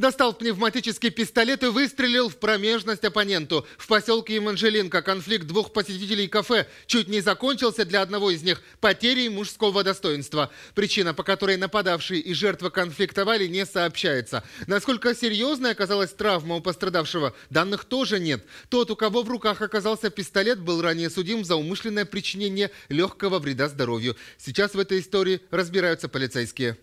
достал пневматический пистолет и выстрелил в промежность оппоненту. В поселке Еманжелинка конфликт двух посетителей кафе чуть не закончился для одного из них потерей мужского достоинства. Причина, по которой нападавшие и жертва конфликтовали, не сообщается. Насколько серьезной оказалась травма у пострадавшего, данных тоже нет. Тот, у кого в руках оказался пистолет, был ранее судим за умышленное причинение легкого вреда здоровью. Сейчас в этой истории разбираются полицейские.